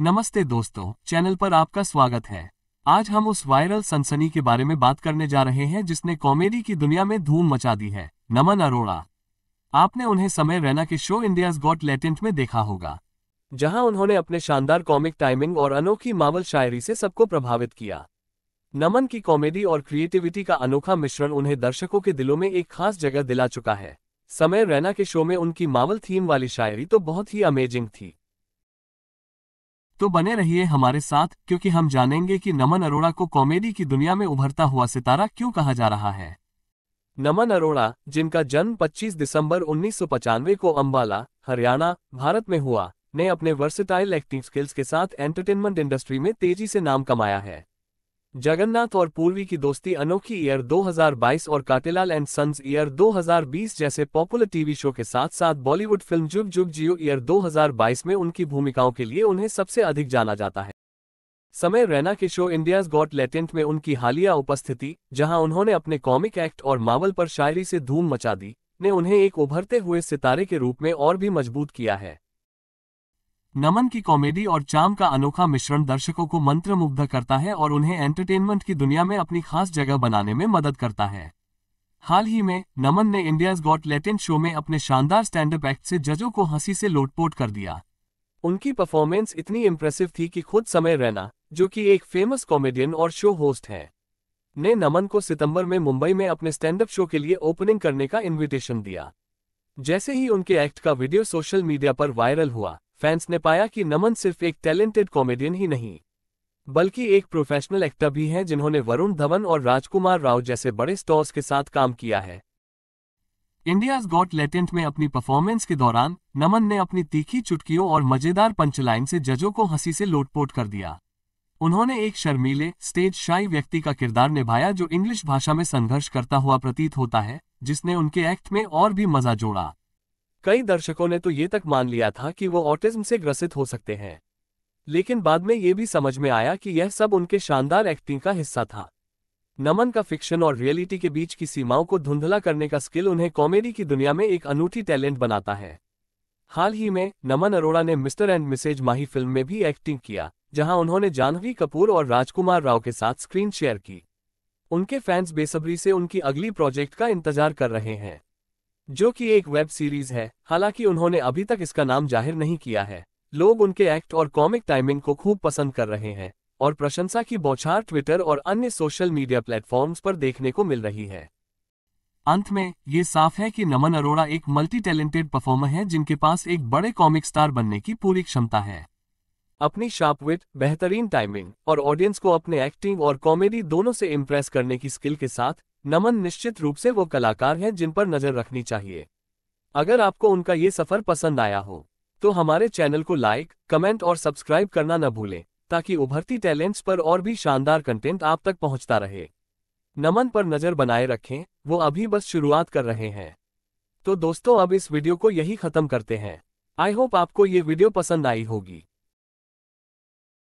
नमस्ते दोस्तों चैनल पर आपका स्वागत है आज हम उस वायरल सनसनी के बारे में बात करने जा रहे हैं जिसने कॉमेडी की दुनिया में धूम मचा दी है नमन अरोड़ा आपने उन्हें समय रैना के शो इंडियाज गॉट लेटेंट में देखा होगा जहां उन्होंने अपने शानदार कॉमिक टाइमिंग और अनोखी मावल शायरी से सबको प्रभावित किया नमन की कॉमेडी और क्रिएटिविटी का अनोखा मिश्रण उन्हें दर्शकों के दिलों में एक खास जगह दिला चुका है समय रैना के शो में उनकी मावल थीम वाली शायरी तो बहुत ही अमेजिंग थी तो बने रहिए हमारे साथ क्योंकि हम जानेंगे कि नमन अरोड़ा को कॉमेडी की दुनिया में उभरता हुआ सितारा क्यों कहा जा रहा है नमन अरोड़ा जिनका जन्म 25 दिसंबर उन्नीस को अम्बाला हरियाणा भारत में हुआ ने अपने वर्सेटाइल एक्टिंग स्किल्स के साथ एंटरटेनमेंट इंडस्ट्री में तेजी से नाम कमाया है जगन्नाथ और पूर्वी की दोस्ती अनोखी ईयर 2022 और काटेलाल एंड सन्स ईयर 2020 जैसे पॉपुलर टीवी शो के साथ साथ बॉलीवुड फिल्म जुग जुग जियो ईयर 2022 में उनकी भूमिकाओं के लिए उन्हें सबसे अधिक जाना जाता है समय रैना के शो इंडियाज गॉट लेटेंट में उनकी हालिया उपस्थिति जहां उन्होंने अपने कॉमिक एक्ट और मावल पर शायरी से धूम मचा दी ने उन्हें एक उभरते हुए सितारे के रूप में और भी मजबूत किया है नमन की कॉमेडी और चाम का अनोखा मिश्रण दर्शकों को मंत्रमुग्ध करता है और उन्हें एंटरटेनमेंट की दुनिया में अपनी खास जगह बनाने में मदद करता है हाल ही में नमन ने इंडियाज गॉट लेटिन शो में अपने शानदार स्टैंड अप एक्ट से जजों को हंसी से लोटपोट कर दिया उनकी परफॉर्मेंस इतनी इम्प्रेसिव थी कि खुद समय रैना जो कि एक फेमस कॉमेडियन और शो होस्ट हैं ने नमन को सितंबर में मुंबई में अपने स्टैंड अप शो के लिए ओपनिंग करने का इनविटेशन दिया जैसे ही उनके एक्ट का वीडियो सोशल मीडिया पर वायरल हुआ फैंस ने पाया कि नमन सिर्फ एक टैलेंटेड कॉमेडियन ही नहीं बल्कि एक प्रोफेशनल एक्टर भी हैं जिन्होंने वरुण धवन और राजकुमार राव जैसे बड़े स्टॉर्स के साथ काम किया है इंडियाज गॉट लेटेंट में अपनी परफॉर्मेंस के दौरान नमन ने अपनी तीखी चुटकियों और मजेदार पंचलाइन से जजों को हंसी से लोटपोट कर दिया उन्होंने एक शर्मीले स्टेज शाही व्यक्ति का किरदार निभाया जो इंग्लिश भाषा में संघर्ष करता हुआ प्रतीत होता है जिसने उनके एक्ट में और भी मजा जोड़ा कई दर्शकों ने तो ये तक मान लिया था कि वो ऑटिज्म से ग्रसित हो सकते हैं लेकिन बाद में ये भी समझ में आया कि यह सब उनके शानदार एक्टिंग का हिस्सा था नमन का फिक्शन और रियलिटी के बीच की सीमाओं को धुंधला करने का स्किल उन्हें कॉमेडी की दुनिया में एक अनूठी टैलेंट बनाता है हाल ही में नमन अरोड़ा ने Mr and Mrs Mahi film में भी एक्टिंग किया जहां उन्होंने जाह्नवी कपूर और राजकुमार राव के साथ स्क्रीन शेयर की उनके फैंस बेसब्री से उनकी अगली प्रोजेक्ट का इंतजार कर रहे हैं जो कि एक वेब सीरीज है हालांकि उन्होंने अभी तक इसका नाम जाहिर नहीं किया है लोग उनके एक्ट और कॉमिक टाइमिंग को खूब पसंद कर रहे हैं और प्रशंसा की बौछार ट्विटर और अन्य सोशल मीडिया प्लेटफॉर्म्स पर देखने को मिल रही है अंत में ये साफ है कि नमन अरोड़ा एक मल्टी टैलेंटेड परफॉर्मर है जिनके पास एक बड़े कॉमिक स्टार बनने की पूरी क्षमता है अपनी शार्पविट बेहतरीन टाइमिंग और ऑडियंस को अपने एक्टिंग और कॉमेडी दोनों से इम्प्रेस करने की स्किल के साथ नमन निश्चित रूप से वो कलाकार हैं जिन पर नजर रखनी चाहिए अगर आपको उनका ये सफर पसंद आया हो तो हमारे चैनल को लाइक कमेंट और सब्सक्राइब करना न भूलें ताकि उभरती टैलेंट्स पर और भी शानदार कंटेंट आप तक पहुंचता रहे नमन पर नजर बनाए रखें वो अभी बस शुरुआत कर रहे हैं तो दोस्तों अब इस वीडियो को यही खत्म करते हैं आई होप आपको ये वीडियो पसंद आई होगी